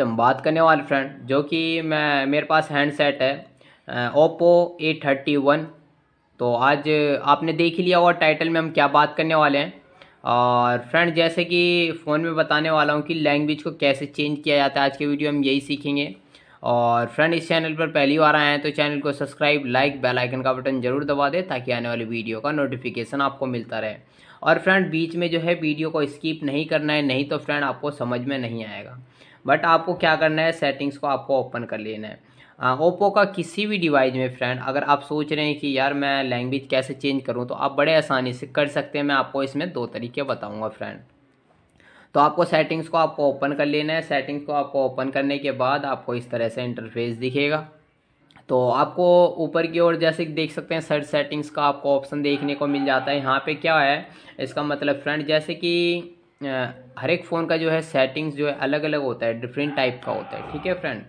हम बात करने वाले फ्रेंड जो कि मैं मेरे पास हैंडसेट है ओप्पो ए थर्टी वन तो आज आपने देख ही लिया और टाइटल में हम क्या बात करने वाले हैं और फ्रेंड जैसे कि फ़ोन में बताने वाला हूँ कि लैंग्वेज को कैसे चेंज किया जाता है आज के वीडियो हम यही सीखेंगे और फ्रेंड इस चैनल पर पहली बार आए हैं तो चैनल को सब्सक्राइब लाइक बेल आइकन का बटन जरूर दबा दें ताकि आने वाली वीडियो का नोटिफिकेशन आपको मिलता रहे और फ्रेंड बीच में जो है वीडियो को स्किप नहीं करना है नहीं तो फ्रेंड आपको समझ में नहीं आएगा बट आपको क्या करना है सेटिंग्स को आपको ओपन कर लेना है ओप्पो का किसी भी डिवाइस में फ्रेंड अगर आप सोच रहे हैं कि यार मैं लैंग्वेज कैसे चेंज करूं तो आप बड़े आसानी से कर सकते हैं मैं आपको इसमें दो तरीके बताऊंगा फ्रेंड तो आपको सेटिंग्स को आपको ओपन कर लेना है सेटिंग्स को आपको ओपन करने के बाद आपको इस तरह से इंटरफेस दिखेगा तो आपको ऊपर की ओर जैसे देख सकते हैं सर्च सेटिंग्स का आपको ऑप्शन देखने को मिल जाता है यहाँ पर क्या है इसका मतलब फ्रेंड जैसे कि हर एक फ़ोन का जो है सेटिंग्स जो है अलग अलग होता है डिफरेंट टाइप का होता है ठीक है फ्रेंड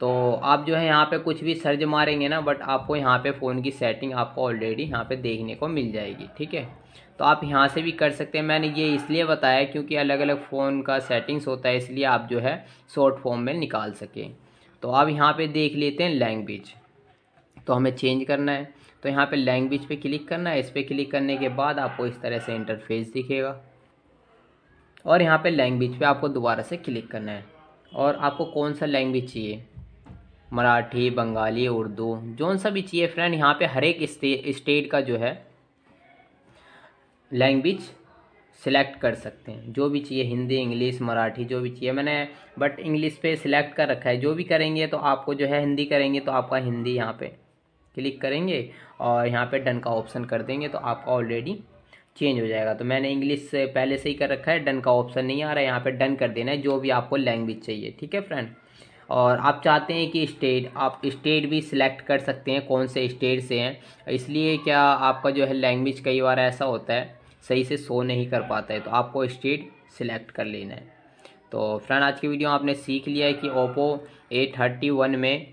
तो आप जो है यहाँ पे कुछ भी सर्च मारेंगे ना बट आपको यहाँ पे फ़ोन की सेटिंग आपको ऑलरेडी यहाँ पे देखने को मिल जाएगी ठीक है तो आप यहाँ से भी कर सकते हैं मैंने ये इसलिए बताया क्योंकि अलग अलग फ़ोन का सेटिंग्स होता है इसलिए आप जो है शॉर्ट फॉर्म में निकाल सकें तो आप यहाँ पर देख लेते हैं लैंग्वेज तो हमें चेंज करना है तो यहाँ पर लैंग्वेज पर क्लिक करना है इस पर क्लिक करने के बाद आपको इस तरह से इंटरफेस दिखेगा और यहाँ पे लैंग्वेज पे आपको दोबारा से क्लिक करना है और आपको कौन सा लैंग्वेज चाहिए मराठी बंगाली उर्दू जौन सा भी चाहिए फ्रेंड यहाँ पे हर एक स्टेट का जो है लैंग्वेज सिलेक्ट कर सकते हैं जो भी चाहिए हिंदी इंग्लिश मराठी जो भी चाहिए मैंने बट इंग्लिश पे सिलेक्ट कर रखा है जो भी करेंगे तो आपको जो है हिंदी करेंगे तो आपका हिंदी यहाँ पे क्लिक करेंगे और यहाँ पे डन का ऑप्शन कर देंगे तो आपका ऑलरेडी चेंज हो जाएगा तो मैंने इंग्लिश पहले से ही कर रखा है डन का ऑप्शन नहीं आ रहा है यहाँ पे डन कर देना है जो भी आपको लैंग्वेज चाहिए ठीक है फ्रेंड और आप चाहते हैं कि स्टेट आप स्टेट भी सिलेक्ट कर सकते हैं कौन से स्टेट से हैं इसलिए क्या आपका जो है लैंग्वेज कई बार ऐसा होता है सही से शो नहीं कर पाता है तो आपको स्टेट सिलेक्ट कर लेना है तो फ्रेंड आज की वीडियो आपने सीख लिया है कि ओप्पो ए थर्टी वन में